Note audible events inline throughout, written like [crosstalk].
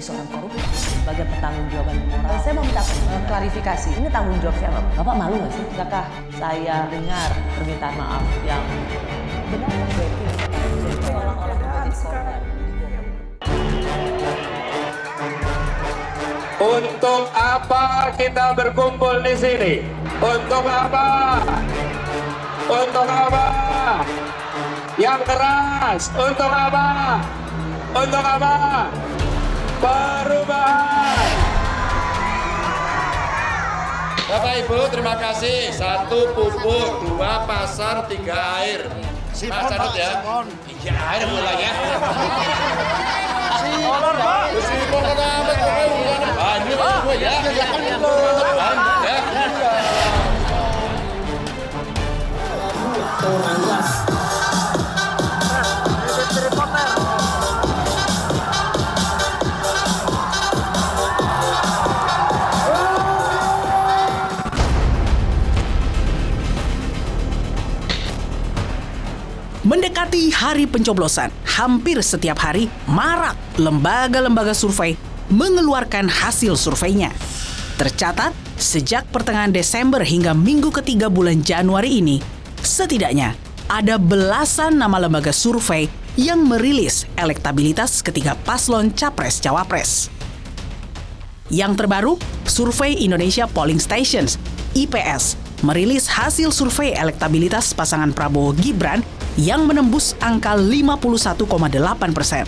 menjadi seorang koruptor sebagai pertanggung jawaban moral. Eh, saya mau minta eh, klarifikasi, ini tanggung jawab siapa? Bapak malu nggak sih? Bukankah saya dengar permintaan maaf yang benar? Orang-orang menjadi korban. Untuk apa kita berkumpul di sini? Untuk apa? Untuk apa? Yang keras, untuk apa? Untuk apa? perubahan. Bapak Ibu terima kasih. Satu pupuk, dua pasar, tiga air. Pak Sanut ya. Iya air mulai ya. Mendekati hari pencoblosan, hampir setiap hari marak lembaga-lembaga survei mengeluarkan hasil surveinya. Tercatat, sejak pertengahan Desember hingga minggu ketiga bulan Januari ini, setidaknya ada belasan nama lembaga survei yang merilis elektabilitas ketiga paslon Capres-Cawapres. Yang terbaru, Survei Indonesia Polling Stations, IPS, merilis hasil survei elektabilitas pasangan Prabowo Gibran yang menembus angka 51,8 persen.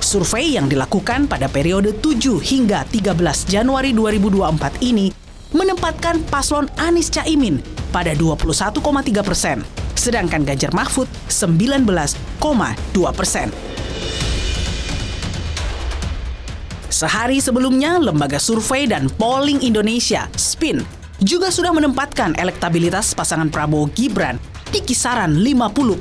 Survei yang dilakukan pada periode 7 hingga 13 Januari 2024 ini menempatkan paslon Anies Caimin pada 21,3 persen, sedangkan Ganjar Mahfud 19,2 persen. Sehari sebelumnya, Lembaga Survei dan Polling Indonesia, SPIN, juga sudah menempatkan elektabilitas pasangan Prabowo Gibran di kisaran 50,9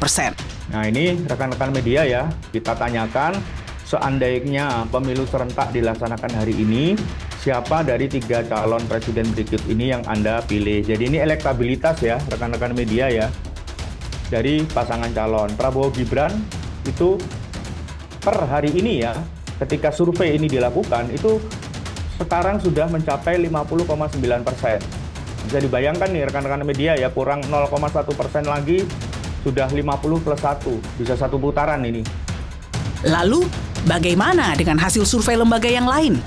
persen. Nah ini rekan-rekan media ya, kita tanyakan seandainya pemilu serentak dilaksanakan hari ini, siapa dari tiga calon presiden berikut ini yang Anda pilih? Jadi ini elektabilitas ya, rekan-rekan media ya, dari pasangan calon. Prabowo Gibran itu per hari ini ya, ketika survei ini dilakukan, itu sekarang sudah mencapai 50,9 persen bisa dibayangkan nih rekan-rekan media ya kurang 0,1 persen lagi sudah 50 plus 1, bisa satu putaran ini. Lalu, bagaimana dengan hasil survei lembaga yang lain?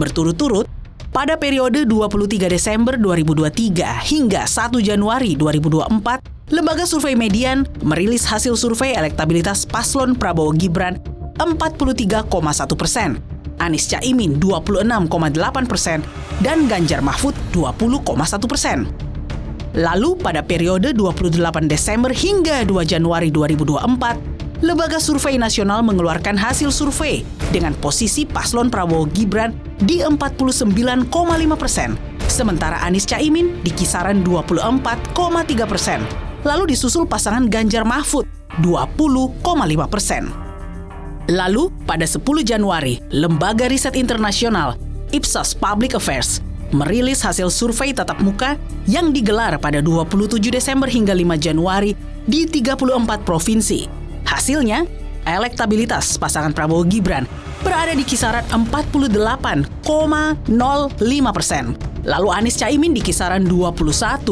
Berturut-turut, pada periode 23 Desember 2023 hingga 1 Januari 2024, Lembaga Survei Median merilis hasil survei elektabilitas paslon Prabowo Gibran 43,1 persen Anies Caimin 26,8 persen, dan Ganjar Mahfud 20,1 persen. Lalu pada periode 28 Desember hingga 2 Januari 2024, Lembaga Survei Nasional mengeluarkan hasil survei dengan posisi paslon Prabowo Gibran di 49,5 persen, sementara Anies Caimin di kisaran 24,3 persen. Lalu disusul pasangan Ganjar Mahfud 20,5 persen. Lalu, pada 10 Januari, Lembaga Riset Internasional Ipsos Public Affairs merilis hasil survei tatap muka yang digelar pada 27 Desember hingga 5 Januari di 34 provinsi. Hasilnya, elektabilitas pasangan Prabowo Gibran berada di kisaran 48,05 persen. Lalu Anies Caimin di kisaran 21,8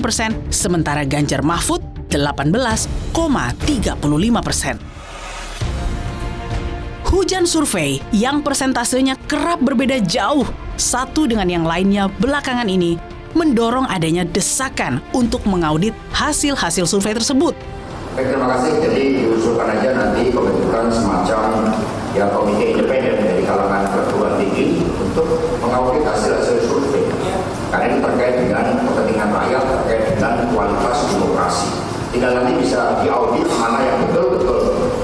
persen, sementara Ganjar Mahfud 18,35 persen hujan survei yang persentasenya kerap berbeda jauh satu dengan yang lainnya belakangan ini mendorong adanya desakan untuk mengaudit hasil-hasil survei tersebut. Baik, terima kasih. Jadi diusulkan aja nanti pembentukan semacam ya komite independen dari kalangan perguruan tinggi untuk mengaudit hasil-hasil survei. Karena ini terkait dengan kepentingan rakyat, terkait dengan kualitas demokrasi. Tinggal nanti bisa diaudit mana yang betul-betul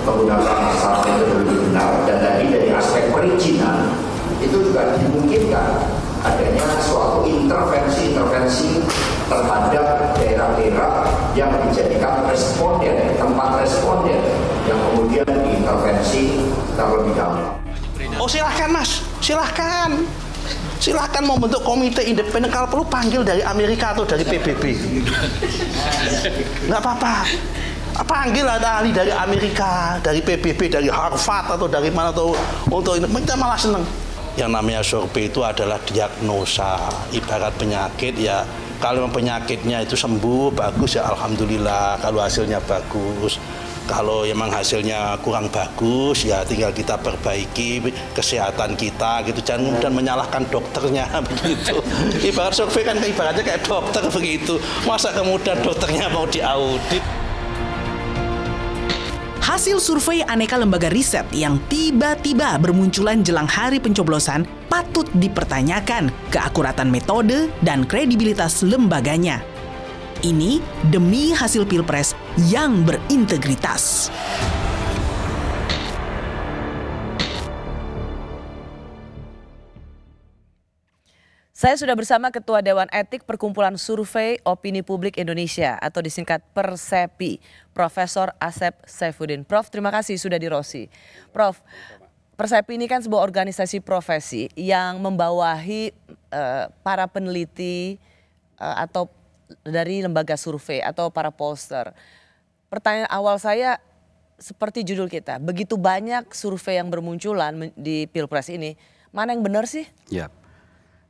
menggunakan -betul masalah itu perizinan itu juga dimungkinkan adanya suatu intervensi-intervensi terhadap daerah-daerah yang dijadikan responden, tempat responden yang kemudian diintervensi terlebih dahulu. Oh silahkan mas, silahkan. Silahkan mau bentuk komite independen kalau perlu panggil dari Amerika atau dari PBB. [laughs] Nggak apa-apa panggil ada ahli dari Amerika, dari PBB, dari Harvard atau dari mana atau untuk ini kita malah seneng. Yang namanya survei itu adalah diagnosa, ibarat penyakit ya kalau penyakitnya itu sembuh bagus ya alhamdulillah kalau hasilnya bagus kalau memang hasilnya kurang bagus ya tinggal kita perbaiki kesehatan kita gitu jangan dan menyalahkan dokternya [laughs] begitu ibarat survei kan ibaratnya kayak dokter begitu masa kemudian dokternya mau diaudit Hasil survei aneka lembaga riset yang tiba-tiba bermunculan jelang hari pencoblosan patut dipertanyakan keakuratan metode dan kredibilitas lembaganya. Ini demi hasil pilpres yang berintegritas. Saya sudah bersama Ketua Dewan Etik Perkumpulan Survei Opini Publik Indonesia atau disingkat Persepi, Profesor Asep Saifuddin. Prof, terima kasih sudah di Rosi. Prof, Persepi ini kan sebuah organisasi profesi yang membawahi uh, para peneliti uh, atau dari lembaga survei atau para pollster. Pertanyaan awal saya seperti judul kita, begitu banyak survei yang bermunculan di Pilpres ini, mana yang benar sih? Ya. Yeah.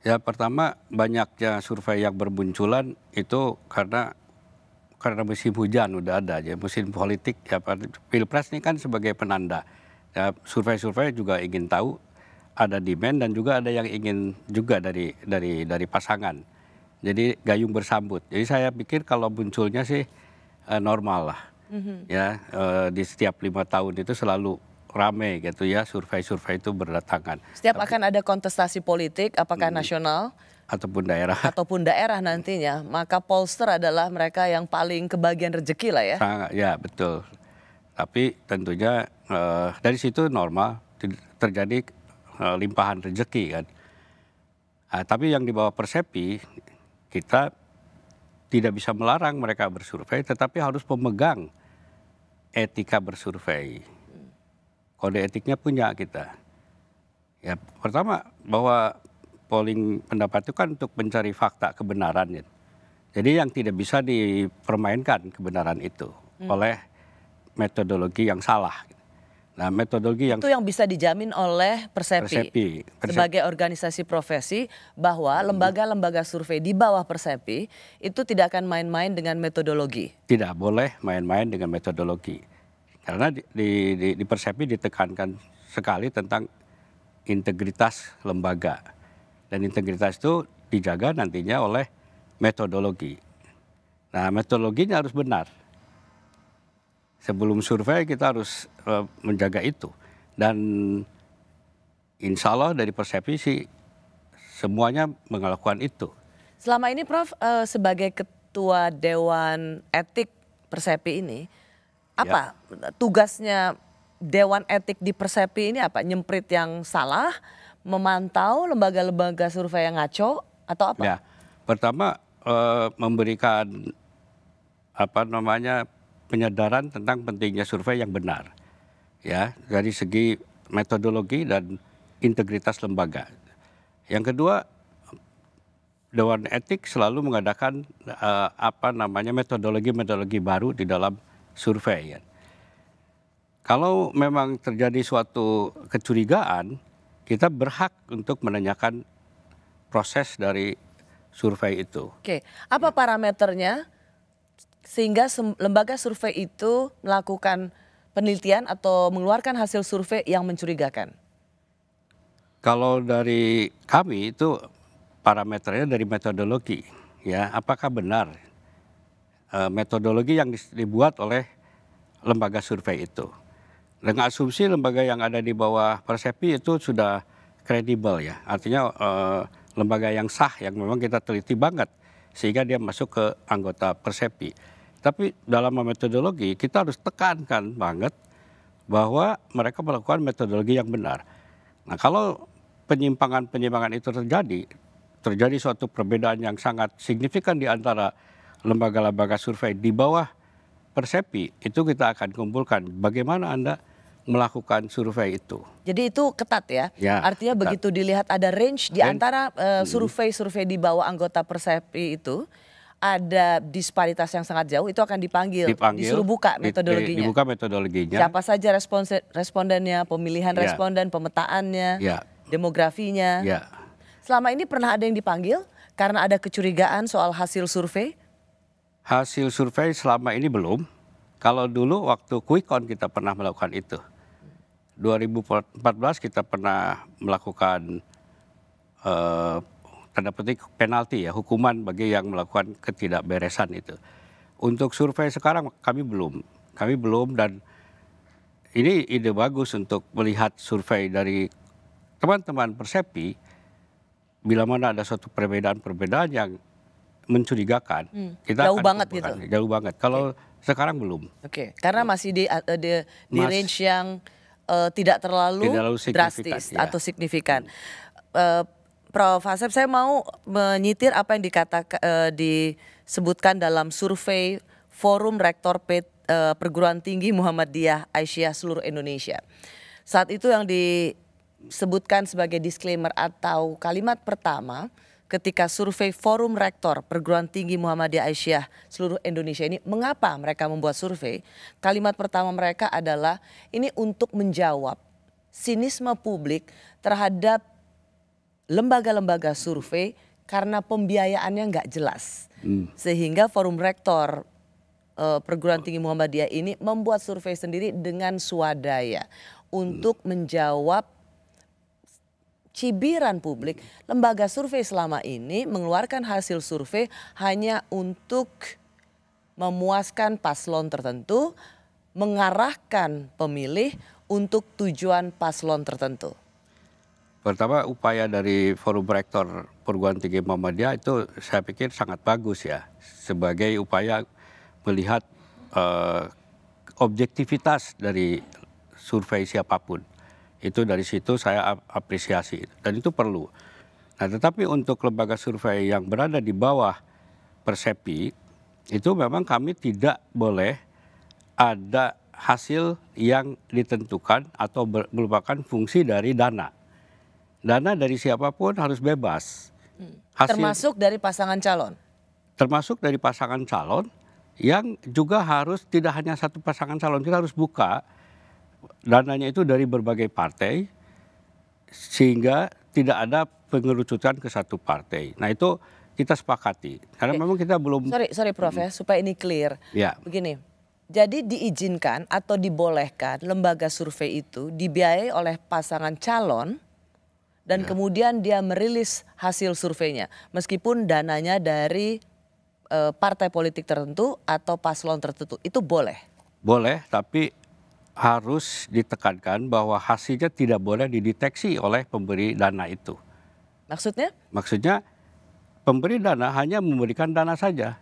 Ya pertama banyaknya survei yang bermunculan itu karena karena musim hujan udah ada aja ya, musim politik ya pilpres ini kan sebagai penanda ya survei-survei juga ingin tahu ada demand dan juga ada yang ingin juga dari dari dari pasangan jadi gayung bersambut jadi saya pikir kalau munculnya sih eh, normal lah mm -hmm. ya eh, di setiap lima tahun itu selalu rame gitu ya, survei-survei itu berdatangan. Setiap Tapi, akan ada kontestasi politik, apakah hmm, nasional? Ataupun daerah. [laughs] Ataupun daerah nantinya, maka polster adalah mereka yang paling kebagian rejeki lah ya? Sangat, ya betul. Tapi tentunya eh, dari situ normal terjadi eh, limpahan rejeki kan. Nah, tapi yang dibawa persepi, kita tidak bisa melarang mereka bersurvei, tetapi harus pemegang etika bersurvei kode etiknya punya kita. Ya pertama bahwa polling pendapat itu kan untuk mencari fakta kebenaran ya. Jadi yang tidak bisa dipermainkan kebenaran itu hmm. oleh metodologi yang salah. Nah, metodologi yang itu yang bisa dijamin oleh Persepi, Persepi. Persepi. sebagai organisasi profesi bahwa hmm. lembaga-lembaga survei di bawah Persepi itu tidak akan main-main dengan metodologi. Tidak boleh main-main dengan metodologi karena di, di, di, Persepi ditekankan sekali tentang integritas lembaga dan integritas itu dijaga nantinya oleh metodologi. Nah, metodologinya harus benar. Sebelum survei kita harus eh, menjaga itu dan insya Allah dari persepsi sih semuanya melakukan itu. Selama ini Prof eh, sebagai ketua Dewan Etik Persepi ini apa ya. tugasnya Dewan Etik di Persepi ini apa? Nyemprit yang salah, memantau lembaga-lembaga survei yang ngaco atau apa? Ya. Pertama eh, memberikan apa namanya penyadaran tentang pentingnya survei yang benar. Ya, dari segi metodologi dan integritas lembaga. Yang kedua, Dewan Etik selalu mengadakan uh, apa namanya metodologi-metodologi baru di dalam survei. ya. Kalau memang terjadi suatu kecurigaan, kita berhak untuk menanyakan proses dari survei itu. Oke, apa parameternya sehingga lembaga survei itu melakukan penelitian atau mengeluarkan hasil survei yang mencurigakan? Kalau dari kami itu parameternya dari metodologi, ya apakah benar Eh, metodologi yang dibuat oleh lembaga survei itu. Dengan asumsi lembaga yang ada di bawah persepi itu sudah kredibel ya, artinya uh, lembaga yang sah yang memang kita teliti banget sehingga dia masuk ke anggota persepi. Tapi dalam metodologi kita harus tekankan banget bahwa mereka melakukan metodologi yang benar. Nah kalau penyimpangan-penyimpangan itu terjadi, terjadi suatu perbedaan yang sangat signifikan di antara lembaga-lembaga survei di bawah persepi itu kita akan kumpulkan bagaimana Anda melakukan survei itu. Jadi itu ketat ya? ya Artinya ketat. begitu dilihat ada range di antara eh, mm-hmm. survei-survei uh, di bawah anggota persepi itu ada disparitas yang sangat jauh itu akan dipanggil, dipanggil disuruh buka metodologinya. Dibuka metodologinya. Siapa saja respons respondennya, pemilihan ya. responden, pemetaannya, ya. demografinya. Ya. Selama ini pernah ada yang dipanggil karena ada kecurigaan soal hasil survei? hasil survei selama ini belum. Kalau dulu waktu quick count kita pernah melakukan itu. 2014 kita pernah melakukan uh, tanda petik penalti ya, hukuman bagi yang melakukan ketidakberesan itu. Untuk survei sekarang kami belum. Kami belum dan ini ide bagus untuk melihat survei dari teman-teman Persepi bila mana ada suatu perbedaan-perbedaan yang mencurigakan. Hmm. Kita jauh banget gitu. Jauh banget. Kalau okay. sekarang belum. Oke. Okay. Karena masih di uh, uh, di, di Mas, range yang uh, tidak terlalu, tidak terlalu drastis ya. atau signifikan. Hmm. Uh, Prof Haseb, saya mau menyitir apa yang dikatakan uh, disebutkan dalam survei Forum Rektor PT uh, Perguruan Tinggi Muhammadiyah Aisyah seluruh Indonesia. Saat itu yang disebutkan sebagai disclaimer atau kalimat pertama ketika survei Forum Rektor Perguruan Tinggi Muhammadiyah Aisyah seluruh Indonesia ini mengapa mereka membuat survei? Kalimat pertama mereka adalah ini untuk menjawab sinisme publik terhadap lembaga-lembaga survei karena pembiayaannya nggak jelas. Hmm. Sehingga Forum Rektor uh, Perguruan Tinggi Muhammadiyah ini membuat survei sendiri dengan swadaya untuk hmm. menjawab cibiran publik, lembaga survei selama ini mengeluarkan hasil survei hanya untuk memuaskan paslon tertentu, mengarahkan pemilih untuk tujuan paslon tertentu. Pertama upaya dari Forum Rektor Perguruan Tinggi Muhammadiyah itu saya pikir sangat bagus ya sebagai upaya melihat uh, objektivitas dari survei siapapun itu dari situ saya apresiasi dan itu perlu. Nah, tetapi untuk lembaga survei yang berada di bawah Persepi itu memang kami tidak boleh ada hasil yang ditentukan atau merupakan fungsi dari dana. Dana dari siapapun harus bebas. Hmm. Hasil, termasuk dari pasangan calon. Termasuk dari pasangan calon yang juga harus tidak hanya satu pasangan calon kita harus buka dananya itu dari berbagai partai sehingga tidak ada pengerucutan ke satu partai. Nah itu kita sepakati karena Oke. memang kita belum. Sorry, sorry Prof ya hmm. supaya ini clear. Ya. Begini, jadi diizinkan atau dibolehkan lembaga survei itu dibiayai oleh pasangan calon dan ya. kemudian dia merilis hasil surveinya meskipun dananya dari e, partai politik tertentu atau paslon tertentu itu boleh. Boleh, tapi harus ditekankan bahwa hasilnya tidak boleh dideteksi oleh pemberi dana itu. Maksudnya? Maksudnya pemberi dana hanya memberikan dana saja.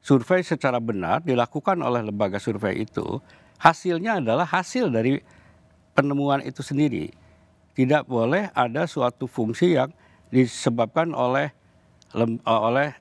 Survei secara benar dilakukan oleh lembaga survei itu, hasilnya adalah hasil dari penemuan itu sendiri. Tidak boleh ada suatu fungsi yang disebabkan oleh oleh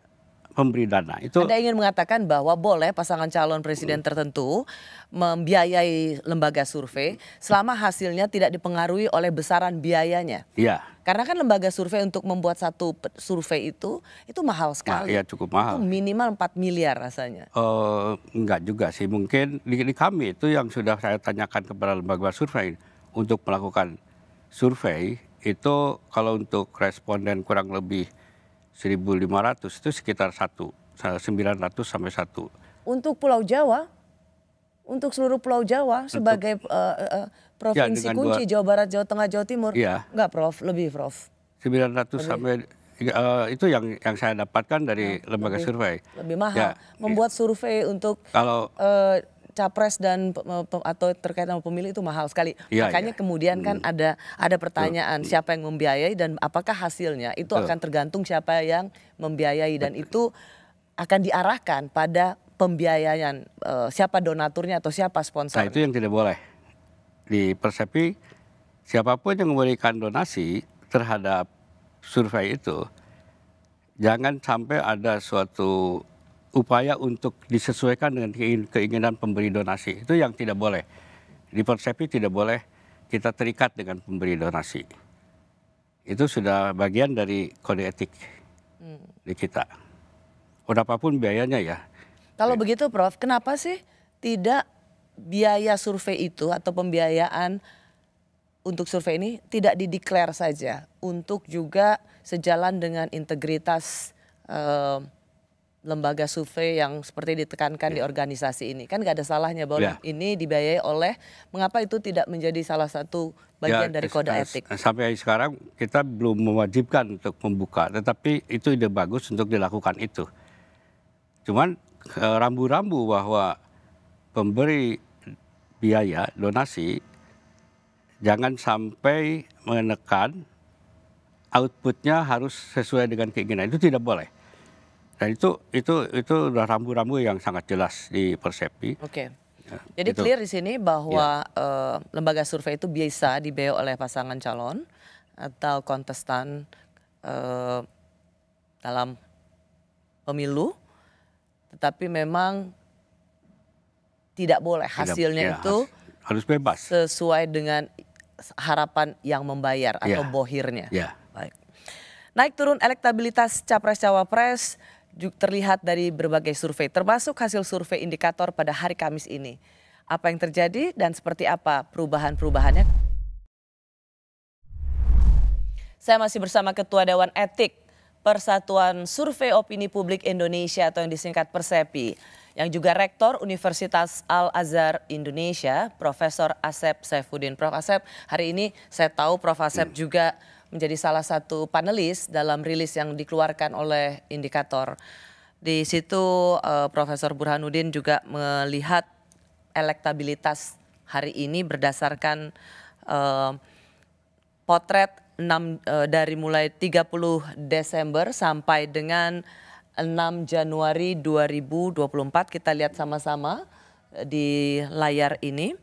pemberi dana. Itu Anda ingin mengatakan bahwa boleh pasangan calon presiden tertentu membiayai lembaga survei selama hasilnya tidak dipengaruhi oleh besaran biayanya. Iya. Karena kan lembaga survei untuk membuat satu survei itu itu mahal nah, sekali. Iya, cukup mahal. Itu minimal 4 miliar rasanya. Uh, enggak juga sih, mungkin di, di kami itu yang sudah saya tanyakan kepada lembaga survei untuk melakukan survei itu kalau untuk responden kurang lebih 1.500 itu sekitar 1, 900 sampai 1. Untuk Pulau Jawa? Untuk seluruh Pulau Jawa sebagai untuk, uh, uh, provinsi ya, kunci dua, Jawa Barat, Jawa Tengah, Jawa Timur? Iya. Enggak Prof, lebih Prof. 900 lebih. sampai uh, itu yang yang saya dapatkan dari ya, lembaga lebih, survei. Lebih mahal. Ya, Membuat survei untuk kalau uh, capres dan atau terkait sama pemilih itu mahal sekali. Ya, Makanya ya. kemudian kan hmm. ada ada pertanyaan hmm. siapa yang membiayai dan apakah hasilnya itu hmm. akan tergantung siapa yang membiayai dan hmm. itu akan diarahkan pada pembiayaan uh, e, siapa donaturnya atau siapa sponsor. Nah, itu yang tidak boleh. dipersepsi siapapun yang memberikan donasi terhadap survei itu jangan sampai ada suatu upaya untuk disesuaikan dengan keinginan pemberi donasi. Itu yang tidak boleh. Di Persepi tidak boleh kita terikat dengan pemberi donasi. Itu sudah bagian dari kode etik hmm. di kita. Berapapun biayanya ya. Kalau ya. begitu Prof, kenapa sih tidak biaya survei itu atau pembiayaan untuk survei ini tidak dideklar saja untuk juga sejalan dengan integritas eh, lembaga survei yang seperti ditekankan yeah. di iya. organisasi ini kan gak ada salahnya bahwa iya. yeah. ini dibiayai oleh mengapa itu tidak menjadi salah satu bagian ya, dari kode etik sampai sekarang kita belum mewajibkan untuk membuka tetapi itu ide bagus untuk dilakukan itu cuman eh, rambu-rambu bahwa pemberi biaya donasi jangan sampai menekan outputnya harus sesuai dengan keinginan itu tidak boleh Nah itu itu itu udah rambu-rambu yang sangat jelas di Persepi. Oke. Okay. Ya, Jadi itu. clear di sini bahwa ya. uh, lembaga survei itu biasa dibeo oleh pasangan calon atau kontestan uh, dalam pemilu, tetapi memang tidak boleh hasilnya tidak, ya, itu harus bebas sesuai dengan harapan yang membayar atau ya. bohirnya. Ya. Baik. Naik turun elektabilitas capres cawapres terlihat dari berbagai survei, termasuk hasil survei indikator pada hari Kamis ini. Apa yang terjadi dan seperti apa perubahan-perubahannya? Saya masih bersama Ketua Dewan Etik Persatuan Survei Opini Publik Indonesia atau yang disingkat Persepi, yang juga Rektor Universitas Al-Azhar Indonesia, Profesor Asep Saifuddin. Prof. Asep, hari ini saya tahu Prof. Asep juga menjadi salah satu panelis dalam rilis yang dikeluarkan oleh indikator. Di situ uh, Profesor Burhanuddin juga melihat elektabilitas hari ini berdasarkan uh, potret 6 uh, eh, dari mulai 30 Desember sampai dengan 6 Januari 2024 kita lihat sama-sama di layar ini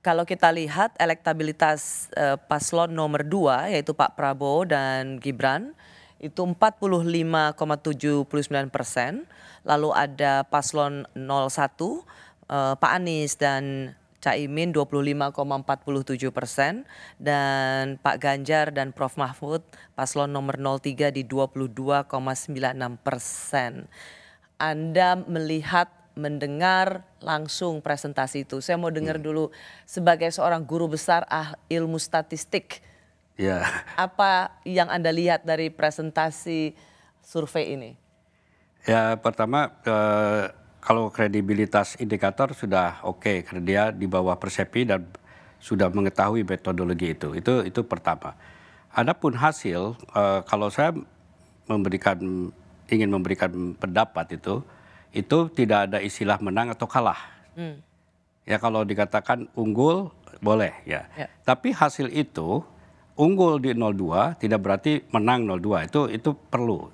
kalau kita lihat elektabilitas uh, paslon nomor dua yaitu Pak Prabowo dan Gibran itu 45,79 persen. Lalu ada paslon 01 uh, eh, Pak Anies dan Caimin 25,47 persen dan Pak Ganjar dan Prof Mahfud paslon nomor 03 di 22,96 persen. Anda melihat mendengar langsung presentasi itu. Saya mau dengar hmm. dulu sebagai seorang guru besar ah, ilmu statistik. Ya. Apa yang Anda lihat dari presentasi survei ini? Ya, pertama eh, kalau kredibilitas indikator sudah oke okay, karena dia di bawah persepi dan sudah mengetahui metodologi itu. Itu itu pertama. Adapun hasil eh, kalau saya memberikan ingin memberikan pendapat itu itu tidak ada istilah menang atau kalah. Hmm. Ya kalau dikatakan unggul boleh ya. ya. Tapi hasil itu unggul di 02 tidak berarti menang 02. Itu itu perlu.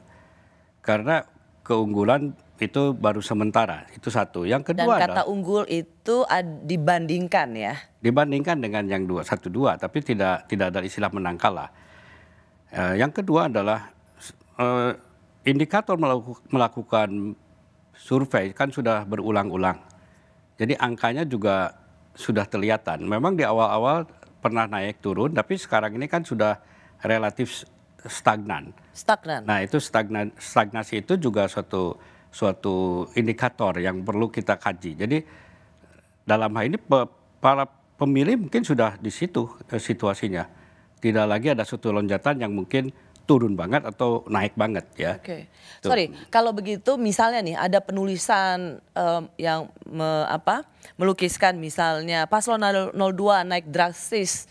Karena keunggulan itu baru sementara. Itu satu. Yang kedua Dan kata adalah, unggul itu dibandingkan ya. Dibandingkan dengan yang dua satu dua, tapi tidak tidak ada istilah menang kalah. Eh, yang kedua adalah eh, indikator melaku, melakukan survei kan sudah berulang-ulang. Jadi angkanya juga sudah terlihatan. Memang di awal-awal pernah naik turun, tapi sekarang ini kan sudah relatif stagnan. Stagnan. Nah itu stagnan, stagnasi itu juga suatu suatu indikator yang perlu kita kaji. Jadi dalam hal ini pe, para pemilih mungkin sudah di situ eh, situasinya. Tidak lagi ada suatu lonjatan yang mungkin turun banget atau naik banget ya. Oke. Okay. Sorry, kalau begitu misalnya nih ada penulisan um, yang me, apa melukiskan misalnya paslon 02 naik drastis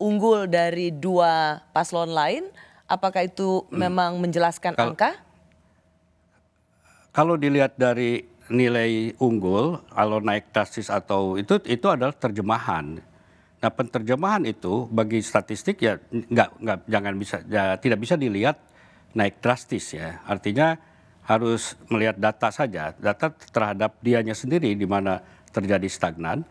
unggul dari dua paslon lain, apakah itu hmm. memang menjelaskan kalo, angka? Kalau dilihat dari nilai unggul, kalau naik drastis atau itu itu adalah terjemahan Nah penterjemahan itu bagi statistik ya nggak nggak jangan bisa ya, tidak bisa dilihat naik drastis ya. Artinya harus melihat data saja, data terhadap dianya sendiri di mana terjadi stagnan,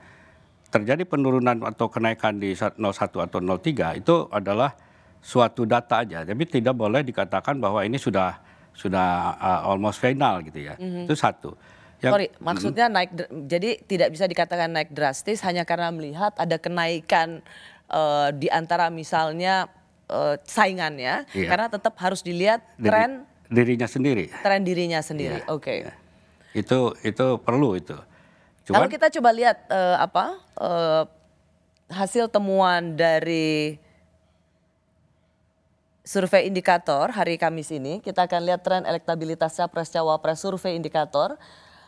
terjadi penurunan atau kenaikan di 01 atau 03 itu adalah suatu data aja. Tapi tidak boleh dikatakan bahwa ini sudah sudah uh, almost final gitu ya. Mm -hmm. Itu satu. Yang, Sorry, maksudnya hmm. naik jadi tidak bisa dikatakan naik drastis hanya karena melihat ada kenaikan uh, di antara misalnya uh, saingannya iya. karena tetap harus dilihat tren dirinya sendiri. Tren dirinya sendiri. Iya. Oke. Okay. Iya. Itu itu perlu itu. Cuman, Kalau kita coba lihat uh, apa uh, hasil temuan dari survei indikator hari Kamis ini, kita akan lihat tren elektabilitas capres cawapres survei indikator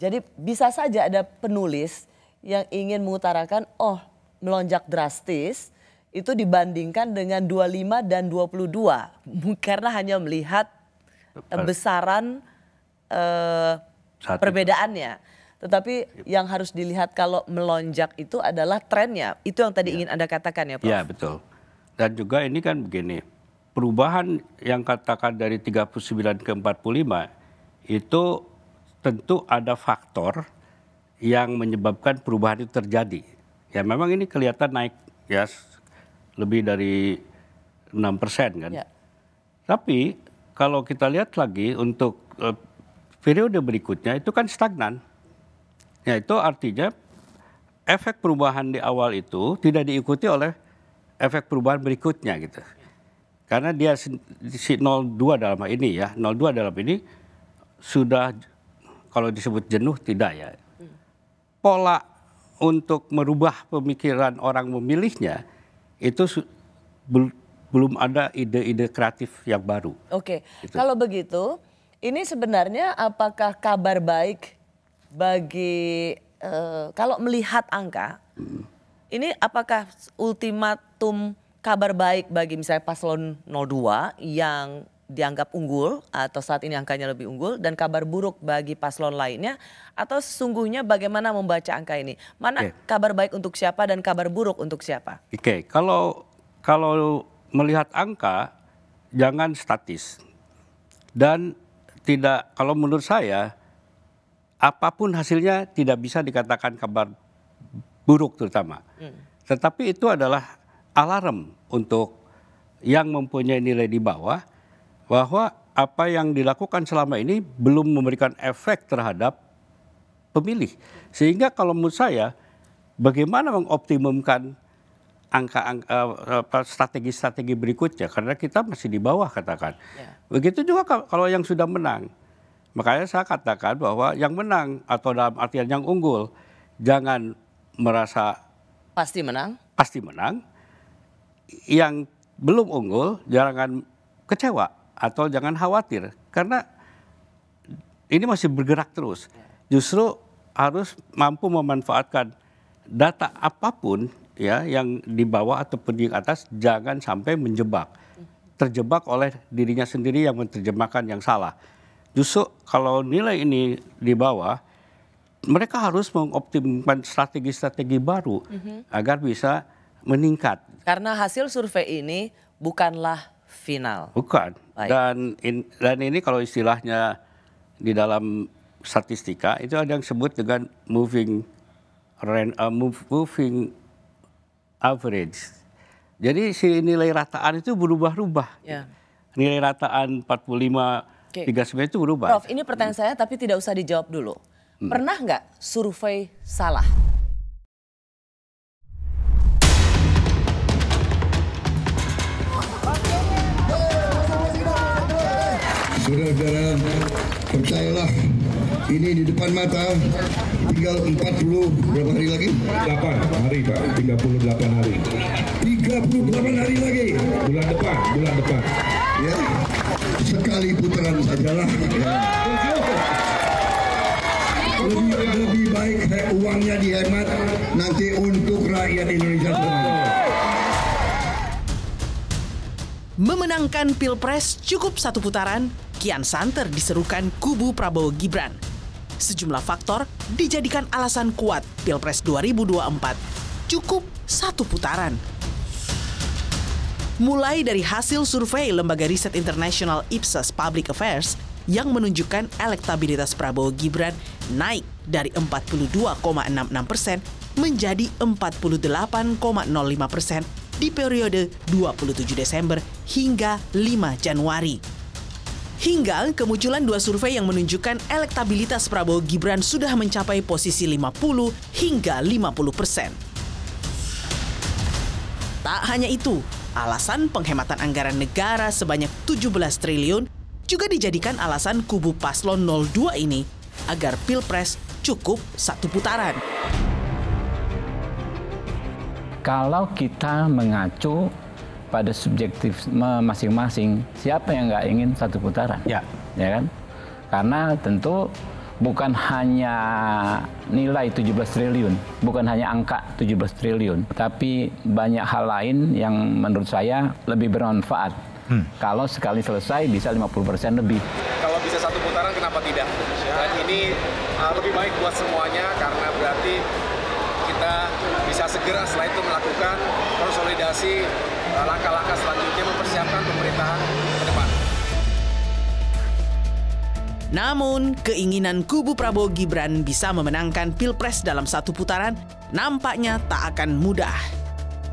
Jadi bisa saja ada penulis yang ingin mengutarakan oh melonjak drastis itu dibandingkan dengan 25 dan 22 [laughs] karena hanya melihat eh, besaran eh, perbedaannya. Tetapi iya. yang harus dilihat kalau melonjak itu adalah trennya. Itu yang tadi ya. ingin Anda katakan ya Prof? Ya betul. Dan juga ini kan begini, perubahan yang katakan dari 39 ke 45 itu tentu ada faktor yang menyebabkan perubahan itu terjadi. Ya memang ini kelihatan naik ya lebih dari 6 persen kan. Ya. Tapi kalau kita lihat lagi untuk uh, periode berikutnya itu kan stagnan. Ya itu artinya efek perubahan di awal itu tidak diikuti oleh efek perubahan berikutnya gitu. Karena dia si 02 dalam ini ya, 02 dalam ini sudah kalau disebut jenuh tidak ya. Hmm. Pola untuk merubah pemikiran orang memilihnya itu belum ada ide-ide kreatif yang baru. Oke, gitu. kalau begitu ini sebenarnya apakah kabar baik bagi uh, kalau melihat angka hmm. ini apakah ultimatum kabar baik bagi misalnya paslon 02 yang dianggap unggul atau saat ini angkanya lebih unggul dan kabar buruk bagi paslon lainnya atau sesungguhnya bagaimana membaca angka ini? Mana okay. kabar baik untuk siapa dan kabar buruk untuk siapa? Oke, okay. kalau kalau melihat angka jangan statis. Dan tidak kalau menurut saya apapun hasilnya tidak bisa dikatakan kabar buruk terutama. Hmm. Tetapi itu adalah alarm untuk yang mempunyai nilai di bawah bahwa apa yang dilakukan selama ini belum memberikan efek terhadap pemilih. Sehingga kalau menurut saya bagaimana mengoptimumkan angka-angka eh, strategi-strategi berikutnya karena kita masih di bawah katakan. Ya. Begitu juga kalau yang sudah menang. Makanya saya katakan bahwa yang menang atau dalam artian yang unggul jangan merasa pasti menang. Pasti menang. Yang belum unggul jangan kecewa atau jangan khawatir karena ini masih bergerak terus. Justru harus mampu memanfaatkan data apapun ya yang di bawah ataupun di atas jangan sampai menjebak. Terjebak oleh dirinya sendiri yang menerjemahkan yang salah. Justru kalau nilai ini di bawah mereka harus mengoptimalkan strategi-strategi baru mm -hmm. agar bisa meningkat. Karena hasil survei ini bukanlah final. Bukan. Dan in, dan ini kalau istilahnya di dalam statistika itu ada yang sebut dengan moving rent, uh, eh, move, moving average. Jadi si nilai rataan itu berubah-ubah. Yeah. Nilai rataan 45 okay. 39 itu berubah. Prof, ini pertanyaan saya tapi tidak usah dijawab dulu. Hmm. Pernah nggak survei salah? Saudara-saudara, percayalah ini di depan mata tinggal 40 berapa hari lagi? 8 hari Pak, 38 hari. 38 hari lagi. Bulan depan, bulan depan. Ya. Sekali putaran sajalah. Ya. Lebih, lebih baik uangnya dihemat nanti untuk rakyat Indonesia semuanya. Memenangkan Pilpres cukup satu putaran Kian Santer diserukan kubu Prabowo Gibran. Sejumlah faktor dijadikan alasan kuat Pilpres 2024. Cukup satu putaran. Mulai dari hasil survei Lembaga Riset Internasional Ipsos Public Affairs yang menunjukkan elektabilitas Prabowo Gibran naik dari 42,66 persen menjadi 48,05 persen di periode 27 Desember hingga 5 Januari. Hingga kemunculan dua survei yang menunjukkan elektabilitas Prabowo Gibran sudah mencapai posisi 50 hingga 50 persen. Tak hanya itu, alasan penghematan anggaran negara sebanyak 17 triliun juga dijadikan alasan kubu paslon 02 ini agar Pilpres cukup satu putaran kalau kita mengacu pada subjektif masing-masing. Siapa yang nggak ingin satu putaran? Ya. Ya kan? Karena tentu bukan hanya nilai 17 triliun, bukan hanya angka 17 triliun, tapi banyak hal lain yang menurut saya lebih bermanfaat. Hmm. Kalau sekali selesai bisa 50% lebih. Kalau bisa satu putaran kenapa tidak? Dan ini uh, lebih baik buat semuanya karena berarti kita bisa segera setelah itu melakukan konsolidasi Namun, keinginan kubu Prabowo Gibran bisa memenangkan Pilpres dalam satu putaran nampaknya tak akan mudah.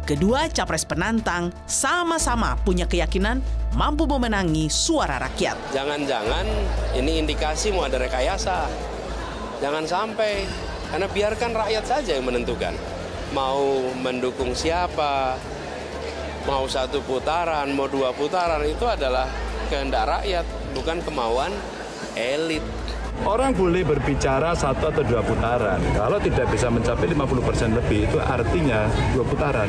Kedua capres penantang sama-sama punya keyakinan mampu memenangi suara rakyat. Jangan-jangan ini indikasi mau ada rekayasa. Jangan sampai, karena biarkan rakyat saja yang menentukan. Mau mendukung siapa, mau satu putaran, mau dua putaran, itu adalah kehendak rakyat, bukan kemauan elit. Orang boleh berbicara satu atau dua putaran. Kalau tidak bisa mencapai 50% lebih, itu artinya dua putaran.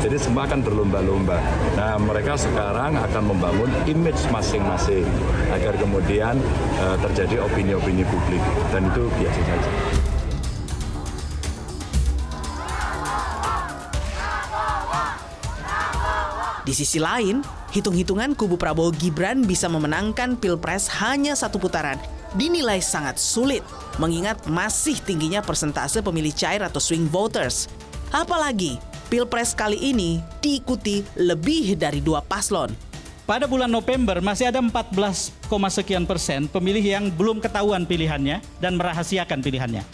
Jadi semua akan berlomba-lomba. Nah, mereka sekarang akan membangun image masing-masing agar kemudian uh, terjadi opini-opini publik. Dan itu biasa saja. Di sisi lain, Hitung-hitungan kubu Prabowo Gibran bisa memenangkan Pilpres hanya satu putaran dinilai sangat sulit mengingat masih tingginya persentase pemilih cair atau swing voters. Apalagi Pilpres kali ini diikuti lebih dari dua paslon. Pada bulan November masih ada 14, sekian persen pemilih yang belum ketahuan pilihannya dan merahasiakan pilihannya.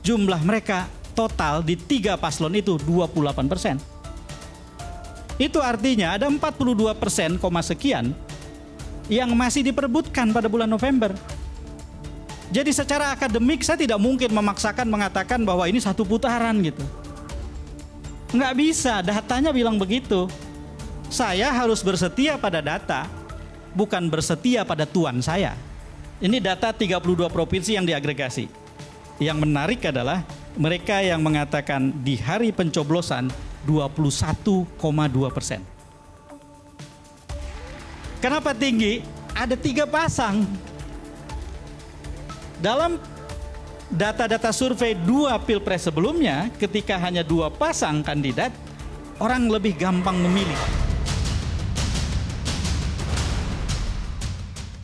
Jumlah mereka total di tiga paslon itu 28 persen. Itu artinya ada 42 persen, koma sekian yang masih diperbutkan pada bulan November. Jadi secara akademik saya tidak mungkin memaksakan mengatakan bahwa ini satu putaran gitu. Nggak bisa, datanya bilang begitu. Saya harus bersetia pada data, bukan bersetia pada tuan saya. Ini data 32 provinsi yang diagregasi. Yang menarik adalah mereka yang mengatakan di hari pencoblosan 21,2 persen. Kenapa tinggi? Ada tiga pasang. Dalam data-data survei dua pilpres sebelumnya, ketika hanya dua pasang kandidat, orang lebih gampang memilih.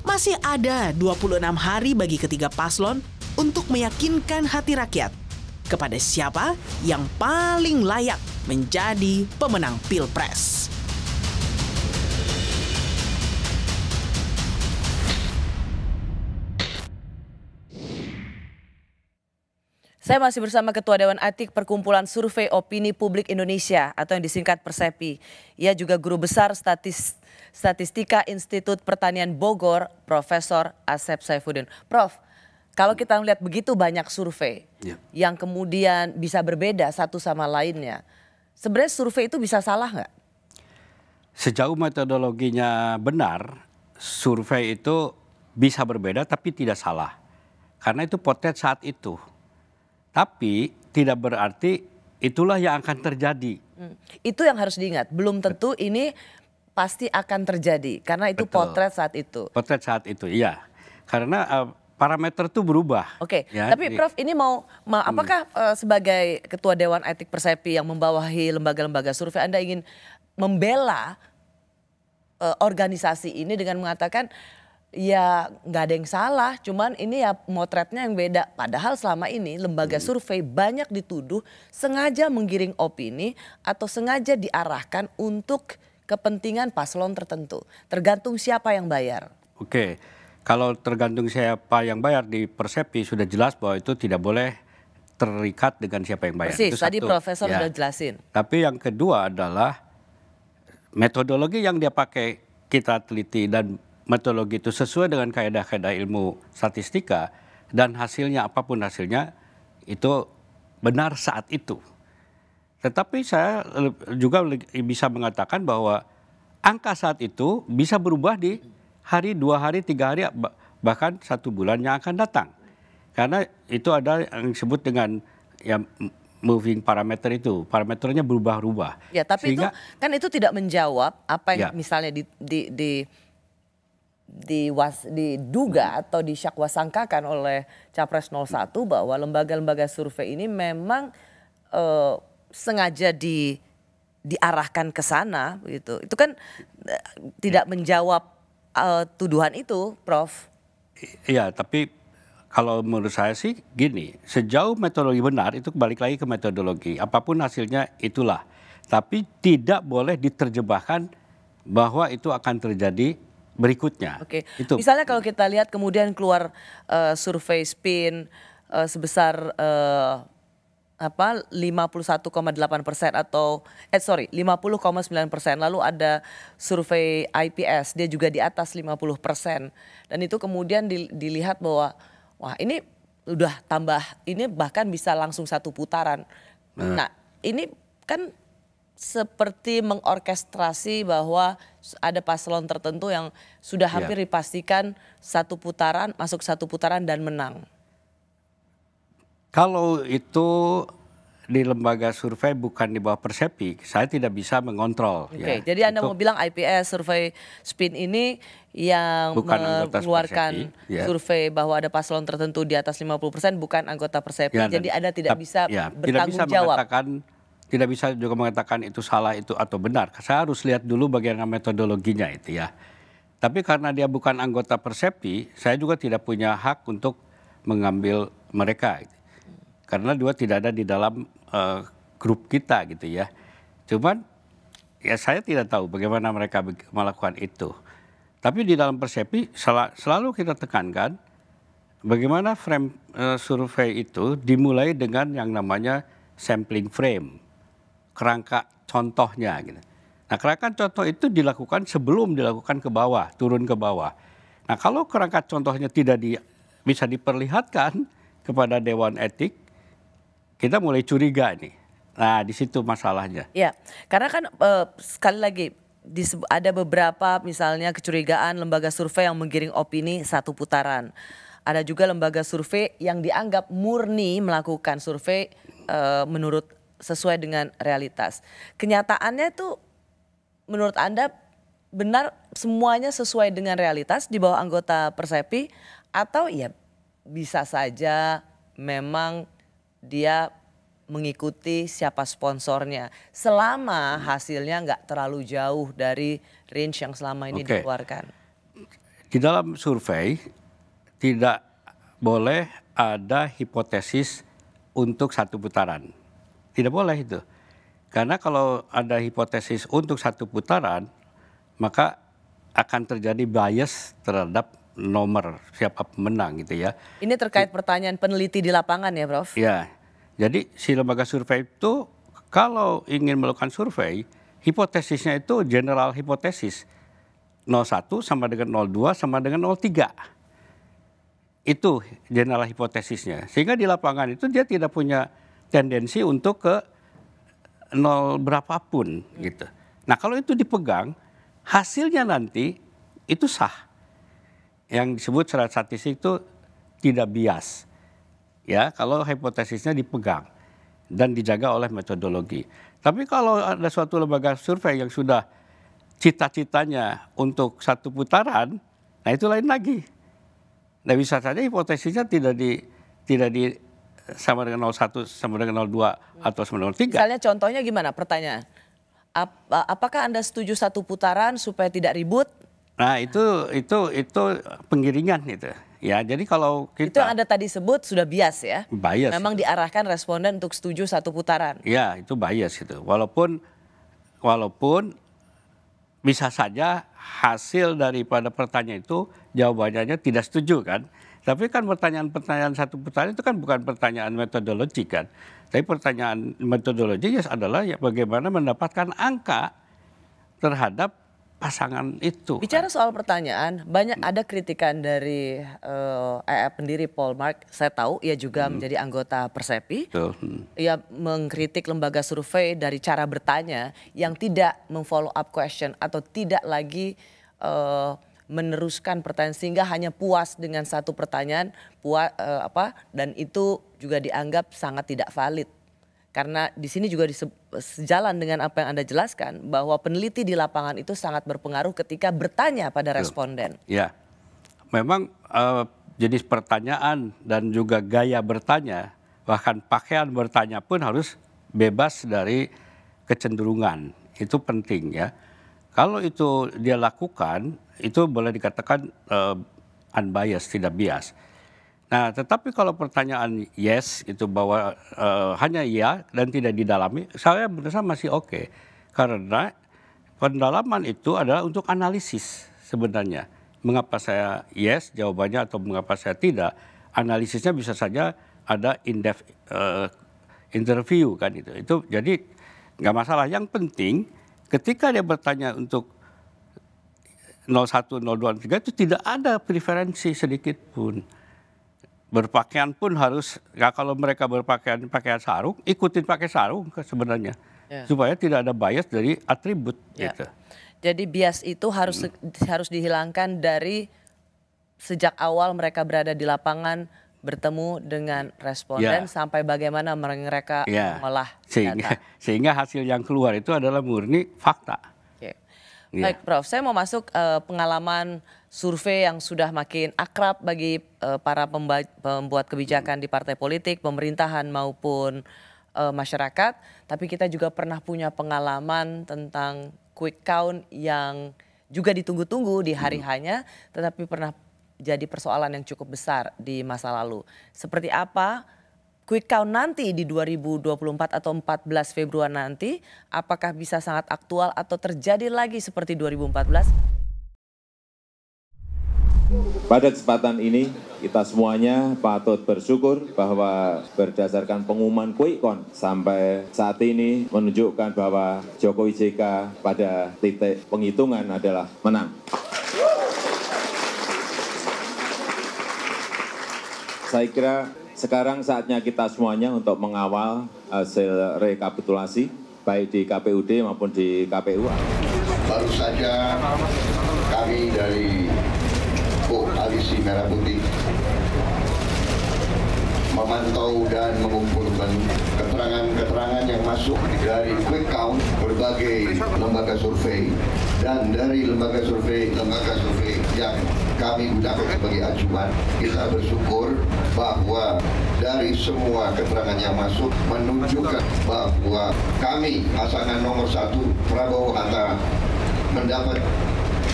Masih ada 26 hari bagi ketiga paslon untuk meyakinkan hati rakyat kepada siapa yang paling layak menjadi pemenang Pilpres. Saya masih bersama Ketua Dewan atik Perkumpulan Survei Opini Publik Indonesia atau yang disingkat Persepi. Ia juga Guru Besar Statis, Statistika Institut Pertanian Bogor, Profesor Asep Saifuddin. Prof, kalau kita melihat begitu banyak survei ya. yang kemudian bisa berbeda satu sama lainnya, sebenarnya survei itu bisa salah nggak? Sejauh metodologinya benar, survei itu bisa berbeda tapi tidak salah. Karena itu potret saat itu. Tapi tidak berarti itulah yang akan terjadi. Hmm. Itu yang harus diingat. Belum tentu ini pasti akan terjadi karena itu Betul. potret saat itu. Potret saat itu, iya. Karena uh, parameter itu berubah. Oke, okay. ya, tapi Prof ini mau, mau hmm. apakah hmm. uh, sebagai ketua Dewan Etik Persepi yang membawahi lembaga-lembaga survei Anda ingin membela uh, organisasi ini dengan mengatakan ya nggak ada yang salah, cuman ini ya motretnya yang beda. Padahal selama ini lembaga hmm. survei banyak dituduh sengaja menggiring opini atau sengaja diarahkan untuk kepentingan paslon tertentu, tergantung siapa yang bayar. Oke. Okay kalau tergantung siapa yang bayar di Persepi sudah jelas bahwa itu tidak boleh terikat dengan siapa yang bayar. Persis, itu tadi satu. Profesor ya. jelasin. Tapi yang kedua adalah metodologi yang dia pakai kita teliti dan metodologi itu sesuai dengan kaedah-kaedah ilmu statistika dan hasilnya apapun hasilnya itu benar saat itu. Tetapi saya juga bisa mengatakan bahwa angka saat itu bisa berubah di hari, dua hari, tiga hari, bahkan satu bulan yang akan datang. Karena itu ada yang disebut dengan ya moving parameter itu, parameternya berubah-ubah. Ya, tapi Sehingga, itu kan itu tidak menjawab apa yang ya. misalnya di, di, di di diduga atau disyakwasangkakan oleh Capres 01 bahwa lembaga-lembaga survei ini memang eh, sengaja di diarahkan ke sana gitu. Itu kan eh, tidak ya. menjawab uh, tuduhan itu, Prof. Iya, tapi kalau menurut saya sih gini, sejauh metodologi benar itu balik lagi ke metodologi. Apapun hasilnya itulah. Tapi tidak boleh diterjemahkan bahwa itu akan terjadi berikutnya. Oke. Itu. Misalnya kalau kita lihat kemudian keluar uh, survei spin uh, sebesar uh, apa 51,8 persen atau eh sorry 50,9 persen lalu ada survei IPS dia juga di atas 50 persen dan itu kemudian dilihat bahwa wah ini udah tambah ini bahkan bisa langsung satu putaran nah, nah ini kan seperti mengorkestrasi bahwa ada paslon tertentu yang sudah iya. hampir dipastikan satu putaran masuk satu putaran dan menang kalau itu di lembaga survei bukan di bawah Persepi, saya tidak bisa mengontrol. Oke, okay, ya. jadi Anda itu, mau bilang IPS survei spin ini yang bukan mengeluarkan Persepi, ya. survei bahwa ada paslon tertentu di atas 50% bukan anggota Persepi. Ya, jadi Anda tidak bisa ya, bertanggung tidak bisa jawab. Mengatakan, tidak bisa juga mengatakan itu salah itu atau benar. Saya harus lihat dulu bagaimana metodologinya itu ya. Tapi karena dia bukan anggota Persepi, saya juga tidak punya hak untuk mengambil mereka. Gitu karena dua tidak ada di dalam uh, grup kita gitu ya. Cuman ya saya tidak tahu bagaimana mereka melakukan itu. Tapi di dalam persepi sel selalu kita tekankan bagaimana frame uh, survei itu dimulai dengan yang namanya sampling frame, kerangka contohnya gitu. Nah, kerangka contoh itu dilakukan sebelum dilakukan ke bawah, turun ke bawah. Nah, kalau kerangka contohnya tidak di, bisa diperlihatkan kepada dewan etik, kita mulai curiga nih. Nah, di situ masalahnya. Ya, karena kan uh, sekali lagi ada beberapa misalnya kecurigaan lembaga survei yang menggiring opini satu putaran. Ada juga lembaga survei yang dianggap murni melakukan survei uh, menurut sesuai dengan realitas. Kenyataannya itu menurut Anda benar semuanya sesuai dengan realitas di bawah anggota Persepi atau ya bisa saja memang dia mengikuti siapa sponsornya selama hasilnya nggak terlalu jauh dari range yang selama ini okay. dikeluarkan. Di dalam survei tidak boleh ada hipotesis untuk satu putaran. Tidak boleh itu. Karena kalau ada hipotesis untuk satu putaran, maka akan terjadi bias terhadap nomor siapa pemenang gitu ya. Ini terkait pertanyaan peneliti di lapangan ya, Prof? Ya, jadi si lembaga survei itu kalau ingin melakukan survei, hipotesisnya itu general hipotesis 01 sama dengan 02 sama dengan 03. Itu general hipotesisnya. Sehingga di lapangan itu dia tidak punya tendensi untuk ke nol berapapun gitu. Nah kalau itu dipegang, hasilnya nanti itu sah yang disebut secara statistik itu tidak bias. Ya, kalau hipotesisnya dipegang dan dijaga oleh metodologi. Tapi kalau ada suatu lembaga survei yang sudah cita-citanya untuk satu putaran, nah itu lain lagi. Nah bisa saja hipotesisnya tidak di tidak di sama dengan 01 sama dengan 02 atau sama dengan 03. Misalnya contohnya gimana pertanyaan? apakah Anda setuju satu putaran supaya tidak ribut? nah itu itu itu penggiringan itu ya jadi kalau kita itu yang anda tadi sebut sudah bias ya bias memang itu. diarahkan responden untuk setuju satu putaran ya itu bias itu walaupun walaupun bisa saja hasil daripada pertanyaan itu jawabannya tidak setuju kan tapi kan pertanyaan-pertanyaan satu putaran itu kan bukan pertanyaan metodologi kan tapi pertanyaan metodologi adalah ya bagaimana mendapatkan angka terhadap pasangan itu. Kan? Bicara soal pertanyaan, banyak ada kritikan dari uh, eh, pendiri Polmark. Saya tahu ia juga hmm. menjadi anggota Persepi. Betul. Hmm. Ia mengkritik lembaga survei dari cara bertanya yang tidak memfollow up question atau tidak lagi uh, meneruskan pertanyaan sehingga hanya puas dengan satu pertanyaan puas uh, eh, apa dan itu juga dianggap sangat tidak valid karena di sini juga sejalan dengan apa yang Anda jelaskan bahwa peneliti di lapangan itu sangat berpengaruh ketika bertanya pada responden. Ya. Memang uh, jenis pertanyaan dan juga gaya bertanya, bahkan pakaian bertanya pun harus bebas dari kecenderungan. Itu penting ya. Kalau itu dia lakukan, itu boleh dikatakan uh, unbiased, tidak bias. Nah, tetapi kalau pertanyaan yes itu bahwa uh, hanya iya dan tidak didalami, saya merasa masih oke okay. karena pendalaman itu adalah untuk analisis sebenarnya. Mengapa saya yes jawabannya atau mengapa saya tidak? Analisisnya bisa saja ada in depth uh, interview kan itu. Itu jadi nggak masalah. Yang penting ketika dia bertanya untuk 01, 02, 03 itu tidak ada preferensi sedikit pun berpakaian pun harus ya kalau mereka berpakaian pakaian sarung ikutin pakai sarung sebenarnya yeah. supaya tidak ada bias dari atribut yeah. gitu. Jadi bias itu harus hmm. harus dihilangkan dari sejak awal mereka berada di lapangan bertemu dengan responden yeah. sampai bagaimana mereka yeah. mengolah [laughs] sehingga hasil yang keluar itu adalah murni fakta. Yeah. Baik, Prof. Saya mau masuk uh, pengalaman survei yang sudah makin akrab bagi uh, para pembuat kebijakan di partai politik, pemerintahan maupun uh, masyarakat. Tapi kita juga pernah punya pengalaman tentang quick count yang juga ditunggu-tunggu di hari hmm. hanya, tetapi pernah jadi persoalan yang cukup besar di masa lalu. Seperti apa quick count nanti di 2024 atau 14 Februari nanti apakah bisa sangat aktual atau terjadi lagi seperti 2014? Pada kesempatan ini kita semuanya patut bersyukur bahwa berdasarkan pengumuman Quick Count sampai saat ini menunjukkan bahwa Jokowi JK pada titik penghitungan adalah menang. Saya kira sekarang saatnya kita semuanya untuk mengawal hasil rekapitulasi, baik di KPUD maupun di KPU. Baru saja kami dari Koalisi Merah Putih memantau dan masuk dari quick count berbagai lembaga survei dan dari lembaga survei lembaga survei yang kami gunakan sebagai acuan kita bersyukur bahwa dari semua keterangan yang masuk menunjukkan bahwa kami pasangan nomor satu Prabowo Hatta mendapat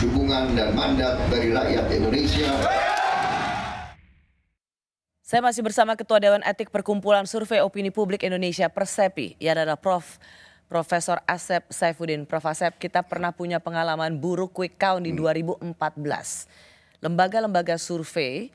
dukungan dan mandat dari rakyat Indonesia. Saya masih bersama Ketua Dewan Etik Perkumpulan Survei Opini Publik Indonesia Persepi, yang adalah Prof. Profesor Asep Saifuddin. Prof. Asep, kita pernah punya pengalaman buruk quick count di 2014. Hmm. Lembaga-lembaga survei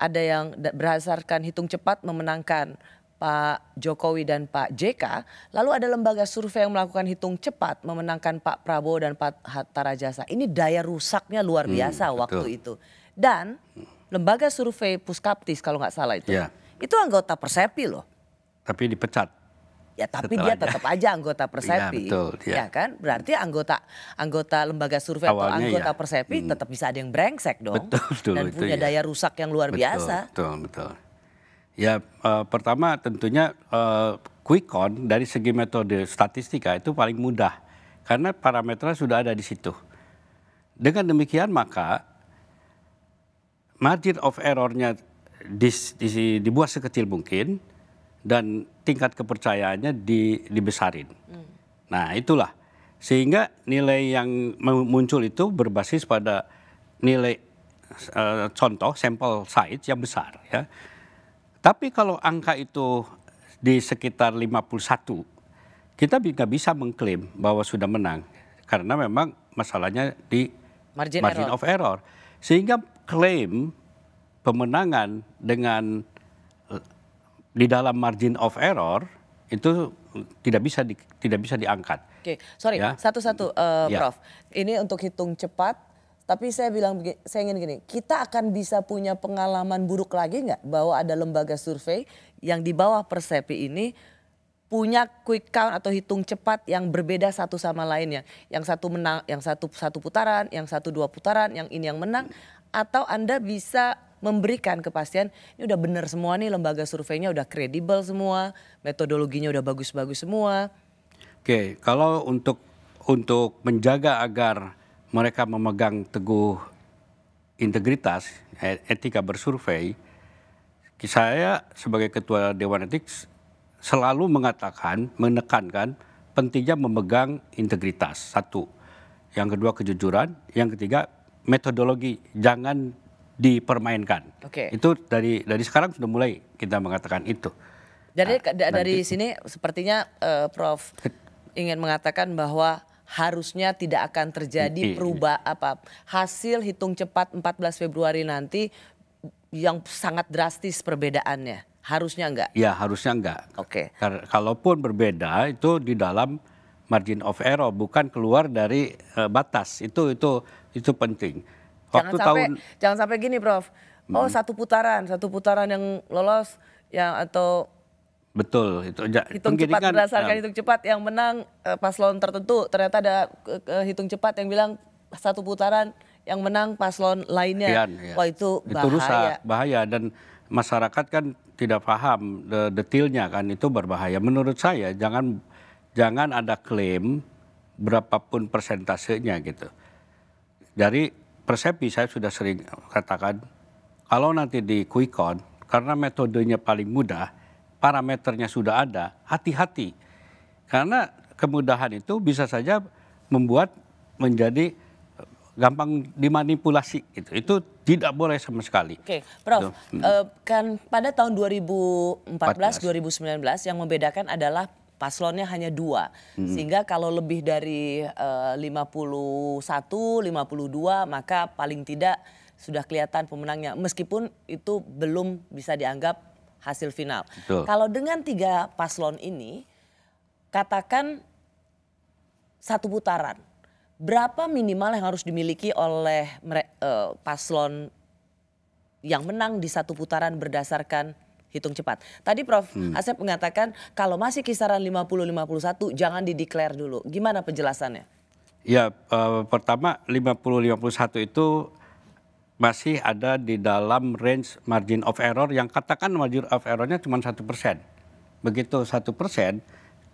ada yang berdasarkan hitung cepat memenangkan Pak Jokowi dan Pak JK. Lalu ada lembaga survei yang melakukan hitung cepat memenangkan Pak Prabowo dan Pak Hatta Rajasa. Ini daya rusaknya luar hmm, biasa hmm, waktu itu. Dan hmm lembaga survei Puskaptis kalau nggak salah itu. Ya. Itu anggota Persepi loh. Tapi dipecat. Ya tapi dia tetap aja anggota iya, Persepi. Ya, betul, ya. ya kan? Berarti anggota anggota lembaga survei atau anggota ya. Persepi hmm. tetap bisa ada yang brengsek dong. Betul, betul, dan punya ya. daya rusak yang luar betul, biasa. Betul, betul. Ya uh, pertama tentunya uh, eh, quick count dari segi metode statistika itu paling mudah karena parameternya sudah ada di situ. Dengan demikian maka margin of errornya di, di, dibuat sekecil mungkin dan tingkat kepercayaannya di, dibesarin. Hmm. Nah itulah sehingga nilai yang muncul itu berbasis pada nilai uh, contoh sampel size yang besar ya. Tapi kalau angka itu di sekitar 51 kita nggak bisa mengklaim bahwa sudah menang karena memang masalahnya di margin, margin error. of error sehingga klaim pemenangan dengan eh, di dalam margin of error itu tidak bisa di, tidak bisa diangkat. Oke, sorry ya. satu-satu ya? uh, ya. Prof. Ini untuk hitung cepat, tapi saya bilang saya ingin gini, kita akan bisa punya pengalaman buruk lagi nggak bahwa ada lembaga survei yang di bawah Persepi ini punya quick count atau hitung cepat yang berbeda satu sama lainnya. Yang satu menang, yang satu satu putaran, yang satu dua putaran, yang ini yang menang atau Anda bisa memberikan kepastian ini udah benar semua nih lembaga surveinya udah kredibel semua, metodologinya udah bagus-bagus semua. Oke, kalau untuk untuk menjaga agar mereka memegang teguh integritas, e, etika bersurvei, saya sebagai ketua Dewan Etik selalu mengatakan, menekankan pentingnya memegang integritas. Satu. Yang kedua kejujuran, yang ketiga metodologi jangan dipermainkan. Oke. Okay. Itu dari dari sekarang sudah mulai kita mengatakan itu. Jadi nah, dari nanti, sini sepertinya uh, Prof ingin mengatakan bahwa harusnya tidak akan terjadi iya. perubah apa hasil hitung cepat 14 Februari nanti yang sangat drastis perbedaannya. Harusnya enggak? Ya, harusnya enggak. Oke. Okay. Kalaupun berbeda itu di dalam margin of error bukan keluar dari uh, batas itu itu itu penting waktu jangan sampai, jangan sampai gini prof oh hmm. satu putaran satu putaran yang lolos yang atau Betul, itu hitung cepat berdasarkan uh, hitung cepat yang menang uh, eh, paslon tertentu. Ternyata ada uh, hitung cepat yang bilang satu putaran yang menang paslon lainnya. Iya, iya. Wah itu bahaya. Itu rusak, bahaya dan masyarakat kan tidak paham detailnya kan itu berbahaya. Menurut saya jangan jangan ada klaim berapapun persentasenya gitu. Dari persepsi saya sudah sering katakan, kalau nanti di quick karena metodenya paling mudah, parameternya sudah ada, hati-hati. Karena kemudahan itu bisa saja membuat menjadi eh, gampang dimanipulasi itu itu tidak boleh sama sekali. Oke, Prof, gitu. hmm. Eh, kan pada tahun 2014 2019 yang membedakan adalah paslonnya hanya dua. Hmm. Sehingga kalau lebih dari uh, 51, 52 maka paling tidak sudah kelihatan pemenangnya. Meskipun itu belum bisa dianggap hasil final. Betul. Kalau dengan tiga paslon ini katakan satu putaran. Berapa minimal yang harus dimiliki oleh uh, paslon yang menang di satu putaran berdasarkan hitung cepat. Tadi Prof hmm. Asep mengatakan kalau masih kisaran 50-51 jangan dideklar dulu. Gimana penjelasannya? Ya, uh, pertama 50-51 itu masih ada di dalam range margin of error yang katakan margin of errornya cuma satu persen. Begitu satu persen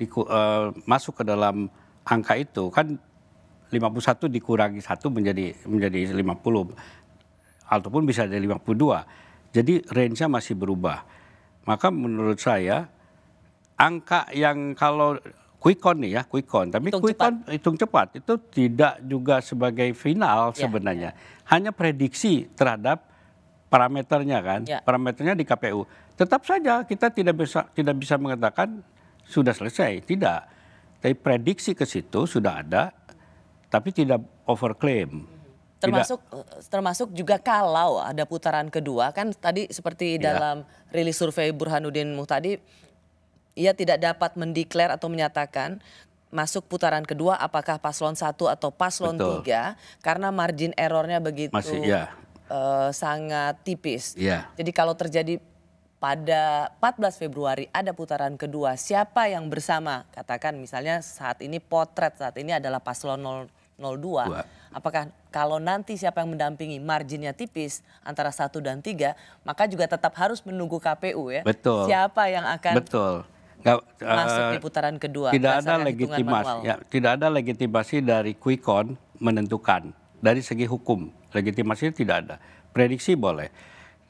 eh, masuk ke dalam angka itu kan 51 dikurangi satu menjadi menjadi 50 ataupun bisa dari 52. Jadi range-nya masih berubah maka menurut saya angka yang kalau quick count nih ya quick count tapi hitung quick cepat. count hitung cepat itu tidak juga sebagai final ya, sebenarnya ya. hanya prediksi terhadap parameternya kan ya. parameternya di KPU tetap saja kita tidak bisa tidak bisa mengatakan sudah selesai tidak tapi prediksi ke situ sudah ada tapi tidak overclaim termasuk Tidak. termasuk juga kalau ada putaran kedua kan tadi seperti ya. dalam rilis survei Burhanuddin Muhtadi ia tidak dapat mendeklar atau menyatakan masuk putaran kedua apakah paslon satu atau paslon Betul. tiga karena margin errornya begitu Masih, ya. uh, sangat tipis. Ya. Jadi kalau terjadi pada 14 Februari ada putaran kedua siapa yang bersama katakan misalnya saat ini potret saat ini adalah paslon 02. Apakah kalau nanti siapa yang mendampingi marginnya tipis antara satu dan tiga, maka juga tetap harus menunggu KPU ya. Betul. Siapa yang akan Betul. Nggak, eh, masuk di putaran kedua. Tidak ada legitimasi, ya, tidak ada legitimasi dari Quickon menentukan dari segi hukum. Legitimasi tidak ada. Prediksi boleh.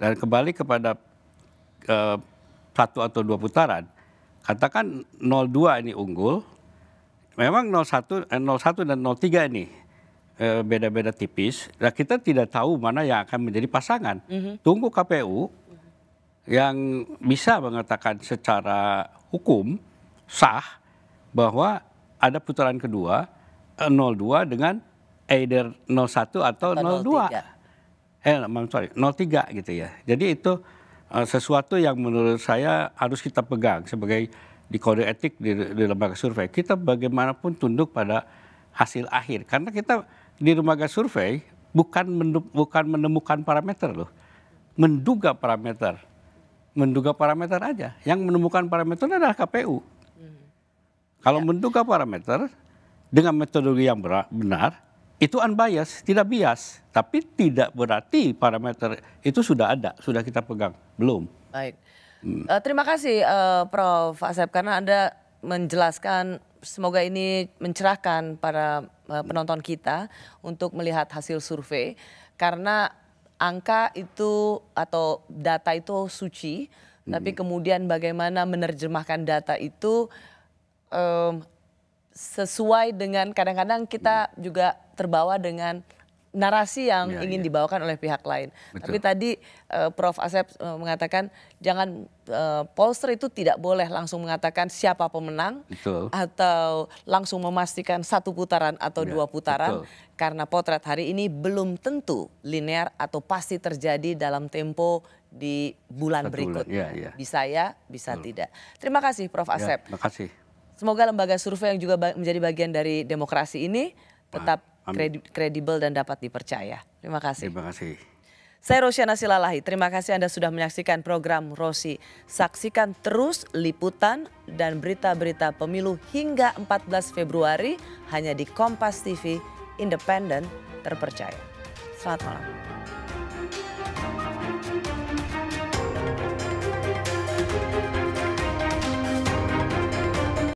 Dan kembali kepada uh, satu atau dua putaran, katakan 02 ini unggul, memang 01, 01 eh, dan 03 ini eh, beda-beda tipis. Nah, kita tidak tahu mana yang akan menjadi pasangan. Mm -hmm. Tunggu KPU yang bisa mengatakan secara hukum sah bahwa ada putaran kedua 02 eh, dengan either 01 atau, atau 02. 03. Eh, maaf, sorry, 03 gitu ya. Jadi itu sesuatu yang menurut saya harus kita pegang sebagai di kode etik di, di lembaga survei kita bagaimanapun tunduk pada hasil akhir karena kita di lembaga survei bukan bukan menemukan parameter loh menduga parameter menduga parameter aja yang menemukan parameter adalah KPU kalau ya. menduga parameter dengan metodologi yang benar itu unbiased, tidak bias, tapi tidak berarti parameter itu sudah ada, sudah kita pegang, belum. Baik. Hmm. Uh, terima kasih uh, Prof. Asep karena Anda menjelaskan semoga ini mencerahkan para uh, penonton kita untuk melihat hasil survei karena angka itu atau data itu suci hmm. tapi kemudian bagaimana menerjemahkan data itu um, sesuai dengan kadang-kadang kita hmm. juga terbawa dengan narasi yang ya, ingin ya. dibawakan oleh pihak lain. Betul. Tapi tadi uh, Prof Asep uh, mengatakan jangan uh, eh, polster itu tidak boleh langsung mengatakan siapa pemenang betul. atau langsung memastikan satu putaran atau ya, dua putaran betul. karena potret hari ini belum tentu linear atau pasti terjadi dalam tempo di bulan satu berikut. Bulan. Ya, ya. Bisa ya, bisa betul. tidak. Terima kasih Prof iya, Asep. Ya, terima kasih. Semoga lembaga survei yang juga menjadi bagian dari demokrasi ini tetap kredibel dan dapat dipercaya. Terima kasih. Terima kasih. Saya Rosiana Silalahi, terima kasih Anda sudah menyaksikan program Rosi. Saksikan terus liputan dan berita-berita pemilu hingga 14 Februari hanya di Kompas TV, independen, terpercaya. Selamat malam.